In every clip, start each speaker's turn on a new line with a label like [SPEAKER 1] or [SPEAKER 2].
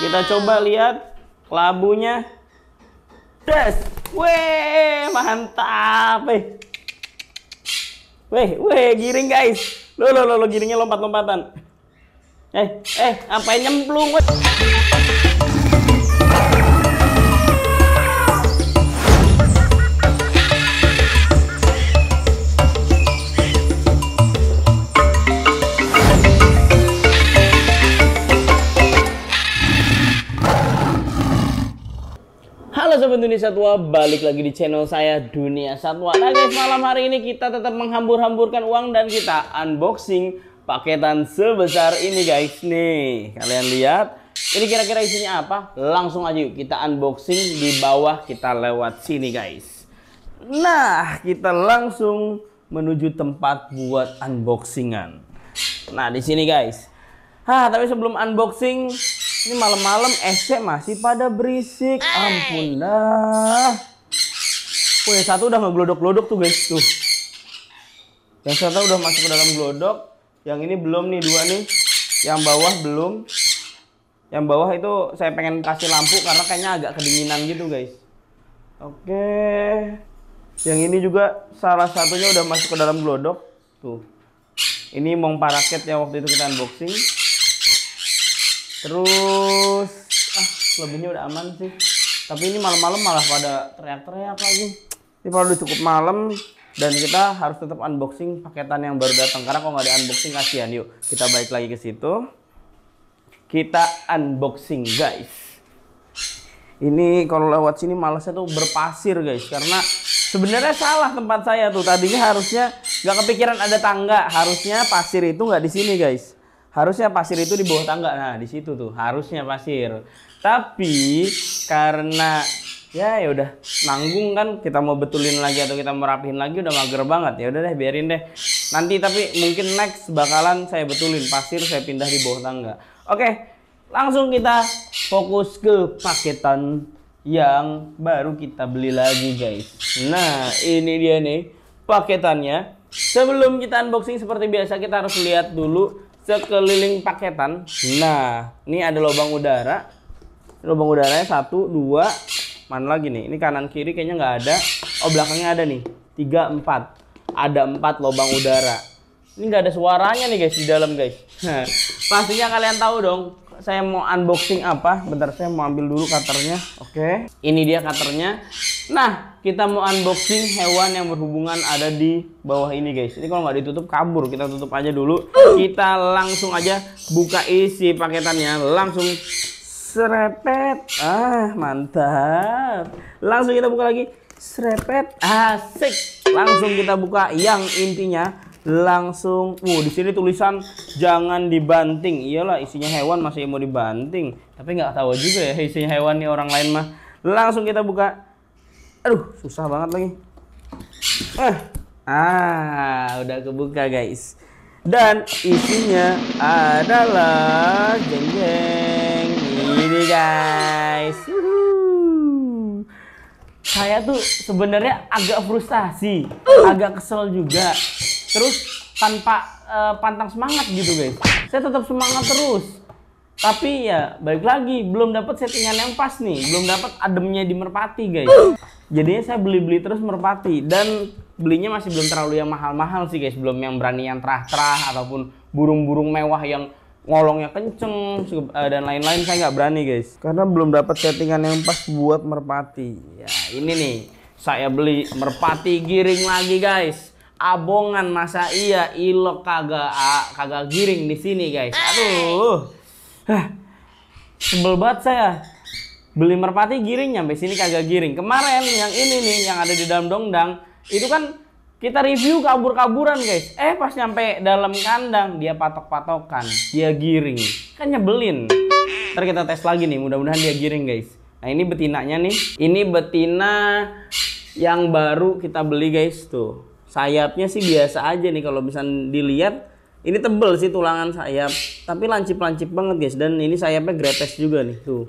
[SPEAKER 1] Kita coba lihat labunya. Das. Weh, mantap. Eh. Weh, weh, giring guys. Lo lo lo, lo giringnya lompat-lompatan. Eh, eh, apa nyemplung weh. Halo dunia Satwa, balik lagi di channel saya Dunia Satwa. Nah guys, malam hari ini kita tetap menghambur-hamburkan uang dan kita unboxing paketan sebesar ini guys nih. Kalian lihat, ini kira-kira isinya apa? Langsung aja yuk kita unboxing di bawah kita lewat sini guys. Nah, kita langsung menuju tempat buat unboxingan. Nah, di sini guys. ah tapi sebelum unboxing, ini malam-malam SC masih pada berisik. Ampun dah. yang satu udah ngeglodok-glodok tuh guys, tuh. Yang satu udah masuk ke dalam glodok. Yang ini belum nih, dua nih. Yang bawah belum. Yang bawah itu saya pengen kasih lampu karena kayaknya agak kedinginan gitu guys. Oke. Yang ini juga salah satunya udah masuk ke dalam glodok. Tuh. Ini mong paraket yang waktu itu kita unboxing terus ah lebihnya udah aman sih tapi ini malam-malam malah pada teriak-teriak lagi ini kalau udah cukup malam dan kita harus tetap unboxing paketan yang baru datang karena kalau nggak ada unboxing kasihan yuk kita balik lagi ke situ kita unboxing guys ini kalau lewat sini malasnya tuh berpasir guys karena sebenarnya salah tempat saya tuh tadinya harusnya nggak kepikiran ada tangga harusnya pasir itu nggak di sini guys Harusnya pasir itu di bawah tangga. Nah, di situ tuh harusnya pasir. Tapi karena ya ya udah nanggung kan kita mau betulin lagi atau kita mau rapihin lagi udah mager banget ya udah deh biarin deh nanti tapi mungkin next bakalan saya betulin pasir saya pindah di bawah tangga oke langsung kita fokus ke paketan yang baru kita beli lagi guys nah ini dia nih paketannya sebelum kita unboxing seperti biasa kita harus lihat dulu sekeliling paketan. Nah, ini ada lubang udara. Lubang udaranya satu, dua, mana lagi nih? Ini kanan kiri kayaknya nggak ada. Oh belakangnya ada nih, tiga, empat. Ada empat lubang udara. Ini nggak ada suaranya nih guys di dalam guys. Pastinya kalian tahu dong saya mau unboxing apa. Bentar saya mau ambil dulu cutternya. Oke. Okay. Ini dia cutternya. Nah, kita mau unboxing hewan yang berhubungan ada di bawah ini guys. Ini kalau nggak ditutup kabur. Kita tutup aja dulu. Kita langsung aja buka isi paketannya. Langsung serepet. Ah, mantap. Langsung kita buka lagi. Serepet. Asik. Langsung kita buka yang intinya langsung wow uh, di sini tulisan jangan dibanting iyalah isinya hewan masih mau dibanting tapi nggak tahu juga ya isinya hewan nih orang lain mah langsung kita buka aduh susah banget lagi eh ah udah kebuka guys dan isinya adalah jeng jeng ini guys saya tuh sebenarnya agak frustasi agak kesel juga terus tanpa uh, pantang semangat gitu guys saya tetap semangat terus tapi ya balik lagi belum dapat settingan yang pas nih belum dapat ademnya di merpati guys jadinya saya beli beli terus merpati dan belinya masih belum terlalu yang mahal mahal sih guys belum yang berani yang terah terah ataupun burung burung mewah yang ngolongnya kenceng eh, dan lain-lain saya nggak berani guys karena belum dapat settingan yang pas buat merpati ya ini nih saya beli merpati giring lagi guys abongan masa iya ilok kagak kagak giring di sini guys aduh Hah, sebel banget saya beli merpati giring nyampe sini kagak giring kemarin yang ini nih yang ada di dalam dongdang itu kan kita review kabur-kaburan guys eh pas nyampe dalam kandang dia patok-patokan dia giring kan nyebelin ntar kita tes lagi nih mudah-mudahan dia giring guys nah ini betinanya nih ini betina yang baru kita beli guys tuh sayapnya sih biasa aja nih kalau bisa dilihat ini tebel sih tulangan sayap tapi lancip-lancip banget guys dan ini sayapnya grepes juga nih tuh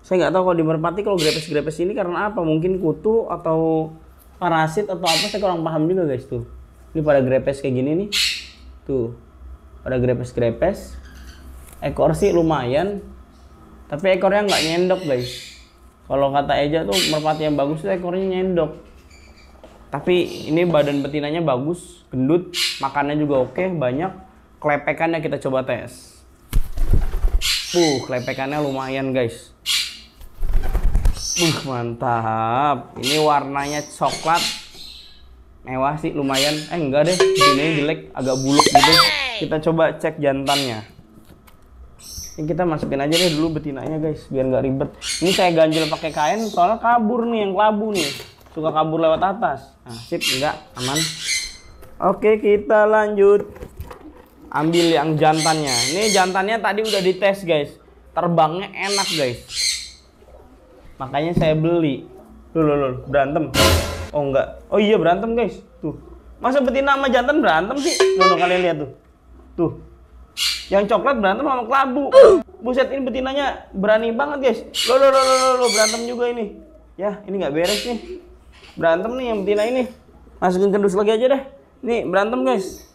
[SPEAKER 1] saya nggak tahu kalau di merpati kalau grepes-grepes ini karena apa mungkin kutu atau parasit atau apa saya kurang paham juga guys tuh ini pada grepes kayak gini nih tuh pada grepes-grepes ekor sih lumayan tapi ekornya nggak nyendok guys kalau kata Eja tuh merpati yang bagus tuh ekornya nyendok tapi ini badan betinanya bagus gendut makannya juga oke banyak klepekannya kita coba tes uh klepekannya lumayan guys uh mantap ini warnanya coklat mewah sih lumayan eh enggak deh ini jelek agak buluk gitu kita coba cek jantannya ini kita masukin aja deh dulu betinanya guys biar nggak ribet ini saya ganjil pakai kain soalnya kabur nih yang kelabu nih suka kabur lewat atas. Nah, sip, enggak, aman. Oke, kita lanjut. Ambil yang jantannya. Ini jantannya tadi udah dites, guys. Terbangnya enak, guys. Makanya saya beli. Lululul, lho lho berantem. Oh, enggak. Oh iya, berantem, guys. Tuh. Masa betina sama jantan berantem sih? lho kalian lihat tuh. Tuh. Yang coklat berantem sama kelabu. Buset, ini betinanya berani banget, guys. lho lho lho lho berantem juga ini. Ya, ini nggak beres nih berantem nih yang betina ini masukin kendus lagi aja deh ini berantem guys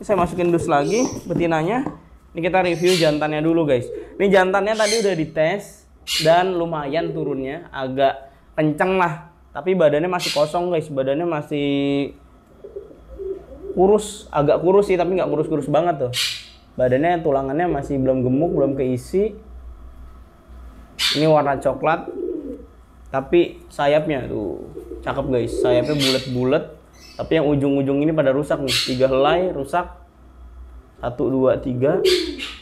[SPEAKER 1] ini saya masukin dus lagi betinanya ini kita review jantannya dulu guys ini jantannya tadi udah dites dan lumayan turunnya agak kenceng lah tapi badannya masih kosong guys badannya masih kurus agak kurus sih tapi nggak kurus-kurus banget tuh badannya tulangannya masih belum gemuk belum keisi ini warna coklat tapi sayapnya tuh cakep guys sayapnya bulat-bulat tapi yang ujung-ujung ini pada rusak nih tiga helai rusak satu dua tiga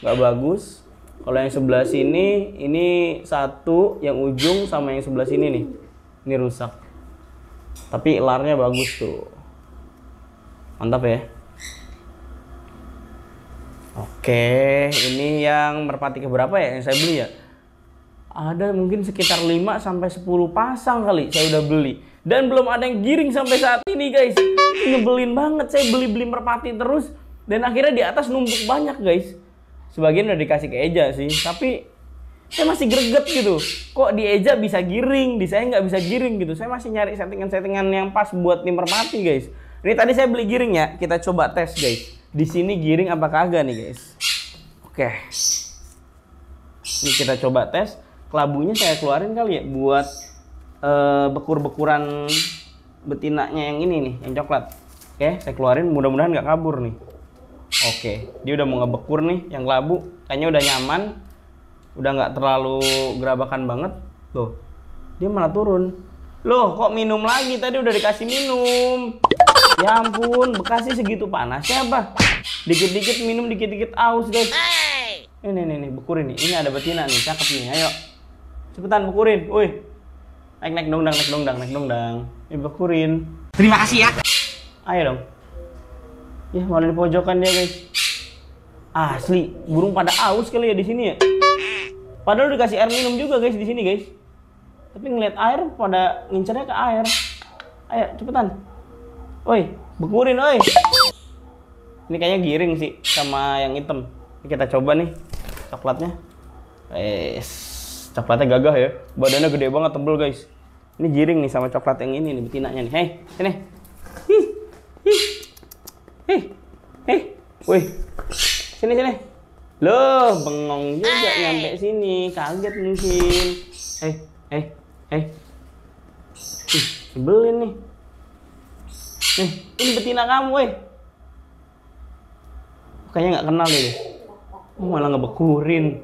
[SPEAKER 1] nggak bagus kalau yang sebelah sini ini satu yang ujung sama yang sebelah sini nih ini rusak tapi larnya bagus tuh mantap ya Oke, ini yang merpati keberapa ya yang saya beli ya? Ada mungkin sekitar 5 sampai 10 pasang kali saya udah beli dan belum ada yang giring sampai saat ini guys ngebelin banget saya beli beli merpati terus dan akhirnya di atas numpuk banyak guys sebagian udah dikasih ke Eja sih tapi saya masih greget gitu kok di Eja bisa giring di saya nggak bisa giring gitu saya masih nyari settingan-settingan yang pas buat nih merpati guys ini tadi saya beli giring ya kita coba tes guys di sini giring apa kagak nih guys oke ini kita coba tes kelabunya saya keluarin kali ya buat uh, bekur-bekuran betinanya yang ini nih, yang coklat. Oke, okay, saya keluarin mudah-mudahan nggak kabur nih. Oke, okay, dia udah mau ngebekur nih, yang labu kayaknya udah nyaman, udah nggak terlalu gerabakan banget. Loh, dia malah turun. Loh, kok minum lagi? Tadi udah dikasih minum. Ya ampun, Bekasi segitu panasnya apa? Dikit-dikit minum, dikit-dikit aus, guys. Ini, ini, ini, bekurin nih. Ini ada betina nih, cakep nih. Ayo, cepetan bekurin. Wih, naik naik dong dang naik dong dang naik dong dang ibu kurin terima kasih ya ayo dong ya malah di pojokan dia guys asli burung pada aus kali ya di sini ya padahal dikasih air minum juga guys di sini guys tapi ngeliat air pada ngincernya ke air ayo cepetan woi bekurin woi ini kayaknya giring sih sama yang hitam ini kita coba nih coklatnya eh coklatnya gagah ya badannya gede banget tebel guys ini jiring nih sama coklat yang ini nih betinanya nih. Hei, sini. Hi. Hi. Hei. Hih. Wih. Sini sini. Loh, bengong juga Ay. nyampe sini. Kaget mungkin. Hei, hei, hei. Ih, sebelin nih. Nih, ini betina kamu, woi. Kayaknya nggak kenal deh. Oh, malah ngebekurin.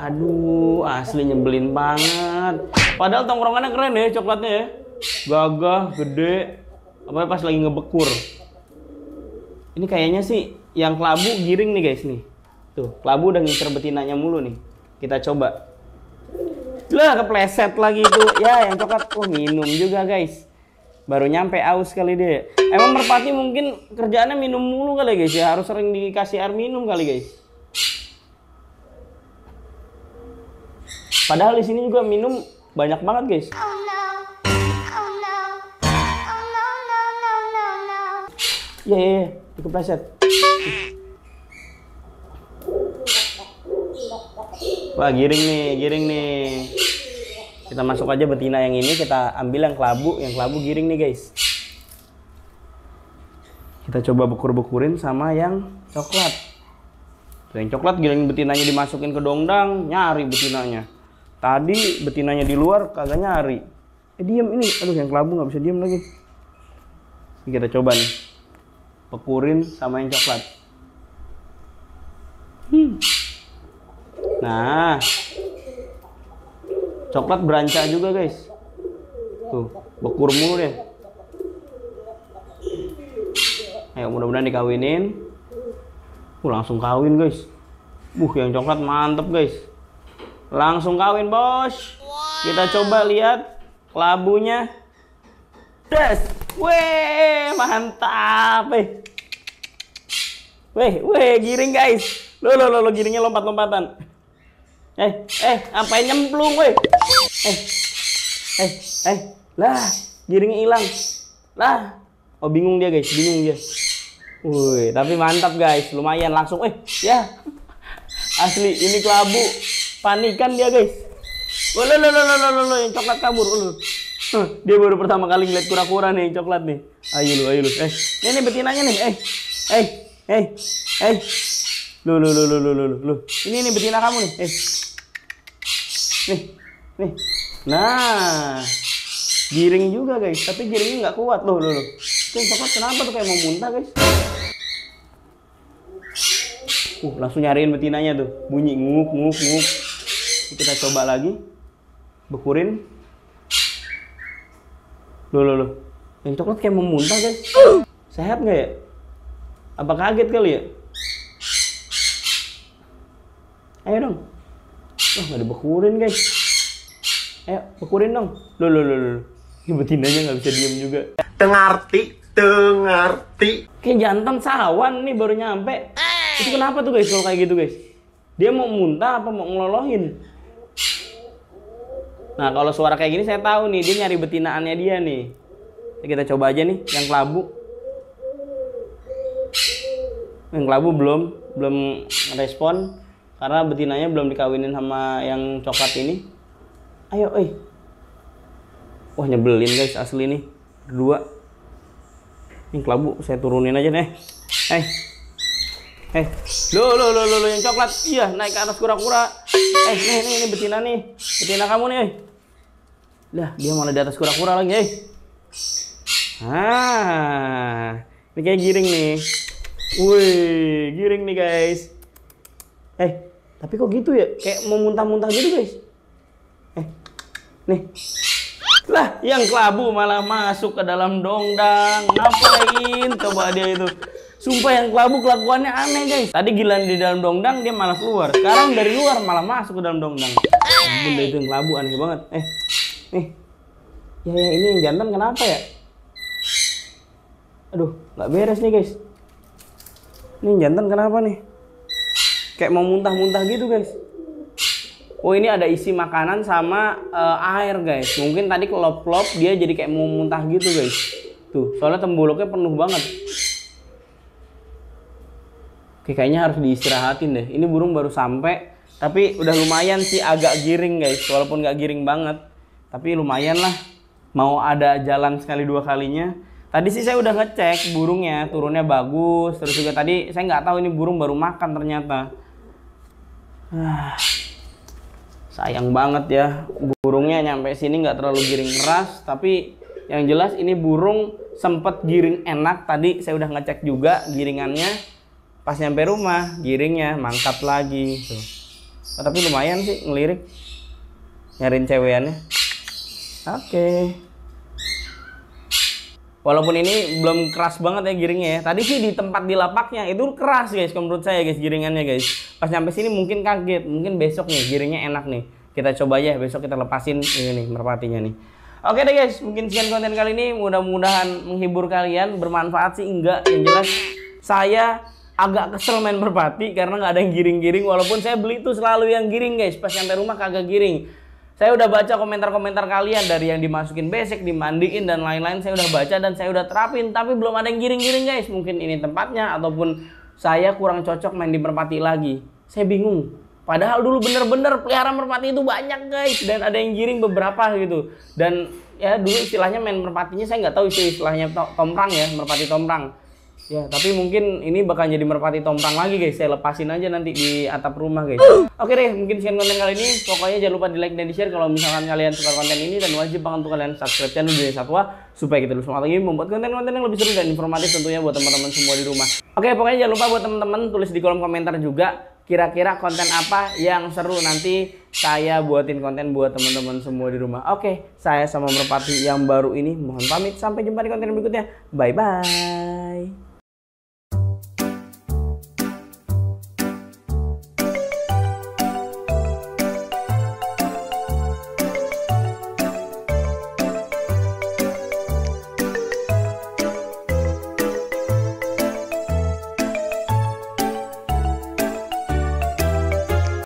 [SPEAKER 1] Aduh, asli nyebelin banget. Padahal tongkrongannya keren ya coklatnya ya. Gagah, gede. Apa pas lagi ngebekur. Ini kayaknya sih yang kelabu giring nih guys nih. Tuh, kelabu udah ngincer betinanya mulu nih. Kita coba. Lah, kepleset lagi itu. Ya, yang coklat. Oh, minum juga guys. Baru nyampe aus kali deh. Emang merpati mungkin kerjaannya minum mulu kali guys ya. Harus sering dikasih air minum kali guys. Padahal di sini juga minum banyak banget, guys. Iya, iya, iya. cukup Oh, Wah, giring nih, giring nih. Kita masuk aja betina yang ini, kita ambil yang kelabu, yang kelabu giring nih, guys. Kita coba bekur-bekurin sama yang coklat. Yang coklat giring betinanya dimasukin ke dongdang, nyari betinanya. Tadi betinanya di luar kagak nyari. Eh diem ini, aduh yang kelabu nggak bisa diem lagi. Ini kita coba nih. Pekurin sama yang coklat. Hmm. Nah, coklat beranca juga guys. Tuh, bekur mulu deh. Ayo mudah-mudahan dikawinin. Uh, langsung kawin guys. Buh, yang coklat mantep guys. Langsung kawin, Bos. Wow. Kita coba lihat labunya. Des. Weh, mantap. Eh. Weh, weh, giring guys. Lo lo lo, lo giringnya lompat-lompatan. Eh, eh, sampai nyemplung, weh. Eh. Eh, eh. Lah, giringnya hilang. Lah. Oh, bingung dia, guys. Bingung dia. Wih, tapi mantap guys. Lumayan langsung. Eh, ya. Asli, ini kelabu Panikan dia guys lo lo lo lo lo lo yang coklat kabur lo oh, huh, dia baru pertama kali ngeliat kura-kura nih yang coklat nih ayo lu ayo lu eh ini nih betinanya nih eh eh eh eh lu lu lu lu lu lu lu ini nih betina kamu nih eh nih nih nah giring juga guys tapi giringnya nggak kuat loh loh loh itu coklat kenapa tuh kayak mau muntah guys uh langsung nyariin betinanya tuh bunyi nguk nguk nguk kita coba lagi bekurin lo lo lo yang coklat kayak memuntah guys sehat nggak ya apa kaget kali ya ayo dong wah nggak dibekurin guys ayo bekurin dong lo lo lo lo ini betinanya nggak bisa diem juga tengarti tengarti kayak jantan sawan nih baru nyampe itu kenapa tuh guys kalau kayak gitu guys dia mau muntah apa mau ngelolohin Nah, kalau suara kayak gini saya tahu nih, dia nyari betinaannya dia nih. Kita coba aja nih yang kelabu. Yang kelabu belum belum respon karena betinanya belum dikawinin sama yang coklat ini. Ayo, eh. Wah, nyebelin guys asli nih. Dua. Yang kelabu saya turunin aja nih Eh. Eh. Lo lo lo lo yang coklat. Iya, naik ke atas kura-kura. Eh, ini, ini ini betina nih. Betina kamu nih. Eh. Lah, dia malah di atas kura-kura lagi, eh. Ah. Ini kayak giring nih. Wih, giring nih, guys. Eh, tapi kok gitu ya? Kayak mau muntah-muntah gitu, guys. Eh. Nih. Lah, yang kelabu malah masuk ke dalam dongdang. Ngapain coba dia itu? Sumpah yang kelabu kelakuannya aneh guys. Tadi gila di dalam dongdang dia malah keluar. Sekarang dari luar malah masuk ke dalam dongdang. Bunda itu yang kelabu aneh banget. Eh, nih. Eh. Ya, ya ini yang jantan kenapa ya? Aduh, nggak beres nih guys. Ini yang jantan kenapa nih? Kayak mau muntah-muntah gitu guys. Oh ini ada isi makanan sama uh, air guys. Mungkin tadi kelop-lop dia jadi kayak mau muntah gitu guys. Tuh, soalnya temboloknya penuh banget. Oke, kayaknya harus diistirahatin deh. Ini burung baru sampai, tapi udah lumayan sih agak giring guys, walaupun nggak giring banget. Tapi lumayan lah, mau ada jalan sekali dua kalinya. Tadi sih saya udah ngecek burungnya, turunnya bagus. Terus juga tadi saya nggak tahu ini burung baru makan ternyata. Ah, sayang banget ya, burungnya nyampe sini nggak terlalu giring keras, tapi yang jelas ini burung sempet giring enak. Tadi saya udah ngecek juga giringannya pas nyampe rumah giringnya mangkat lagi tuh oh, tapi lumayan sih ngelirik nyariin cewekannya oke okay. walaupun ini belum keras banget ya giringnya ya tadi sih di tempat di lapaknya itu keras guys menurut saya guys giringannya guys pas nyampe sini mungkin kaget mungkin besok nih giringnya enak nih kita coba aja besok kita lepasin ini nih merpatinya nih Oke deh guys, mungkin sekian konten kali ini. Mudah-mudahan menghibur kalian, bermanfaat sih enggak. Yang jelas saya agak kesel main merpati karena nggak ada yang giring-giring walaupun saya beli itu selalu yang giring guys pas nyampe rumah kagak giring saya udah baca komentar-komentar kalian dari yang dimasukin besek, dimandiin dan lain-lain saya udah baca dan saya udah terapin tapi belum ada yang giring-giring guys mungkin ini tempatnya ataupun saya kurang cocok main di merpati lagi saya bingung padahal dulu bener-bener pelihara merpati itu banyak guys dan ada yang giring beberapa gitu dan ya dulu istilahnya main merpatinya saya nggak tahu istilahnya tomrang ya merpati tomrang Ya, tapi mungkin ini bakal jadi merpati tompang lagi guys. Saya lepasin aja nanti di atap rumah guys. Oke deh, mungkin sekian konten kali ini. Pokoknya jangan lupa di like dan di share kalau misalkan kalian suka konten ini dan wajib banget untuk kalian subscribe channel dunia Satwa supaya kita terus lagi membuat konten-konten yang lebih seru dan informatif tentunya buat teman-teman semua di rumah. Oke, pokoknya jangan lupa buat teman-teman tulis di kolom komentar juga kira-kira konten apa yang seru nanti saya buatin konten buat teman-teman semua di rumah. Oke, saya sama Merpati yang baru ini mohon pamit sampai jumpa di konten berikutnya. Bye bye.